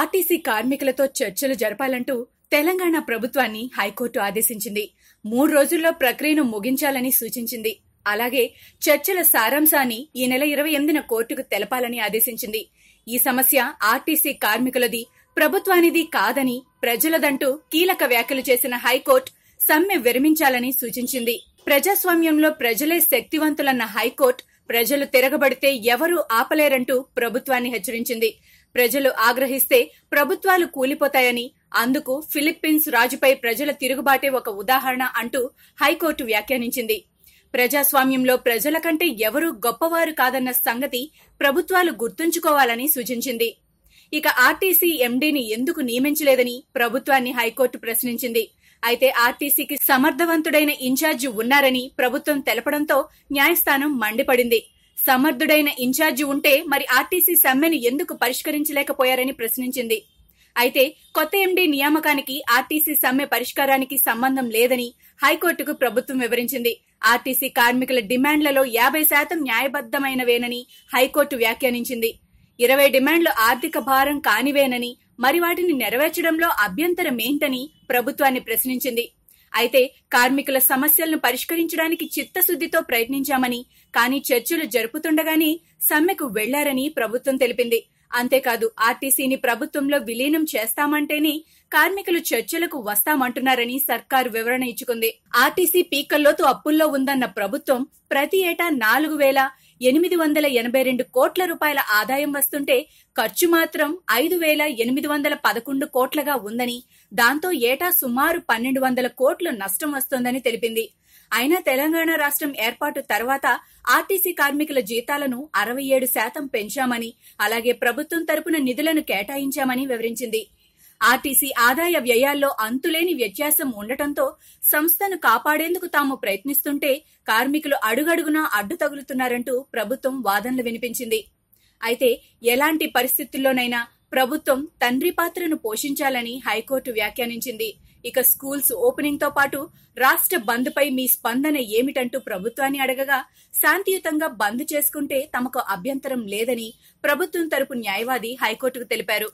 RTC కార్మికులతో చర్చలు జరపాలంటూ తెలంగాణ ప్రభుత్వాన్ని హైకోర్టు ఆదేశించింది మూడు రోజుల్లో ప్రక్రియను ముగించాలని సూచించింది అలాగే చర్చల సారాంశాన్ని ఈ నెల ఇరవై ఎనిమిదిన కోర్టుకు తెలపాలని ఆదేశించింది ఈ సమస్య ఆర్టీసీ కార్మికులది ప్రభుత్వానిది కాదని ప్రజలదంటూ కీలక వ్యాఖ్యలు చేసిన హైకోర్టు సమ్మె విరమించాలని సూచించింది ప్రజాస్వామ్యంలో ప్రజలే శక్తివంతులన్న హైకోర్టు ప్రజలు తిరగబడితే ఎవరూ ఆపలేరంటూ ప్రభుత్వాన్ని హెచ్చరించింది ప్రజలు ఆగ్రహిస్తే ప్రభుత్వాలు కూలిపోతాయని అందుకు ఫిలిప్పీన్స్ రాజుపై ప్రజల తిరుగుబాటే ఒక ఉదాహరణ అంటూ హైకోర్టు వ్యాఖ్యానించింది ప్రజాస్వామ్యంలో ప్రజల కంటే ఎవరూ గొప్పవారు కాదన్న సంగతి ప్రభుత్వాలు గుర్తుంచుకోవాలని సూచించింది ఇక ఆర్టీసీ ఎండీని ఎందుకు నియమించలేదని ప్రభుత్వాన్ని హైకోర్టు ప్రశ్నించింది అయితే ఆర్టీసీకి సమర్థవంతుడైన ఇన్ఛార్జి ఉన్నారని ప్రభుత్వం తెలపడంతో న్యాయస్థానం మండిపడింది సమర్థుడైన ఇన్ఛార్జి ఉంటే మరి ఆర్టీసీ సమ్మెను ఎందుకు పరిష్కరించలేకపోయారని ప్రశ్నించింది అయితే కొత్త ఎండీ నియామకానికి ఆర్టీసీ సమ్మె పరిష్కారానికి సంబంధం లేదని హైకోర్టుకు ప్రభుత్వం వివరించింది ఆర్టీసీ కార్మికుల డిమాండ్లలో యాభై శాతం న్యాయబద్దమైనవేనని హైకోర్టు వ్యాఖ్యానించింది ఇరవై డిమాండ్లు ఆర్థిక భారం కానివేనని మరి వాటిని నెరవేర్చడంలో అభ్యంతరమేంటని ప్రభుత్వాన్ని ప్రశ్నించింది అయితే కార్మికుల సమస్యలను పరిష్కరించడానికి చిత్తశుద్దితో ప్రయత్నించామని కానీ చర్చలు జరుపుతుండగానే సమ్మెకు వెళ్లారని ప్రభుత్వం తెలిపింది అంతేకాదు ఆర్టీసీని ప్రభుత్వంలో విలీనం చేస్తామంటేనే కార్మికులు చర్చలకు వస్తామంటున్నారని సర్కారు వివరణ ఇచ్చుకుంది ఆర్టీసీ పీకల్లోతు అప్పుల్లో ఉందన్న ప్రభుత్వం ప్రతి ఏటా నాలుగు వేల ఎనిమిది వందల ఎనభై రెండు కోట్ల రూపాయల ఆదాయం వస్తుంటే ఖర్చు మాత్రం ఐదు వేల ఎనిమిది వందల పదకొండు కోట్లగా ఉందని దాంతో ఏటా సుమారు పన్నెండు వందల కోట్లు నష్టం వస్తోందని తెలిపింది అయినా తెలంగాణ రాష్ట్రం ఏర్పాటు తర్వాత ఆర్టీసీ కార్మికుల జీతాలను అరవై ఏడు శాతం పెంచామని అలాగే ప్రభుత్వం తరపున నిధులను కేటాయించామని వివరించింది ఆర్టీసీ ఆదాయ వ్యయాల్లో అంతులేని వ్యత్యాసం ఉండటంతో సంస్థను కాపాడేందుకు తాము ప్రయత్నిస్తుంటే కార్మికులు అడుగడుగునా అడ్డు తగులుతున్నారంటూ ప్రభుత్వం వాదనలు వినిపించింది అయితే ఎలాంటి పరిస్థితుల్లోనైనా ప్రభుత్వం తండ్రి పాత్రను పోషించాలని హైకోర్టు వ్యాఖ్యానించింది ఇక స్కూల్స్ ఓపెనింగ్ తో పాటు రాష్ట్ర బంద్ పై మీ స్పందన ఏమిటంటూ ప్రభుత్వాన్ని అడగగా శాంతియుతంగా బంద్ చేసుకుంటే తమకు అభ్యంతరం లేదని ప్రభుత్వం తరపు న్యాయవాది హైకోర్టుకు తెలిపారు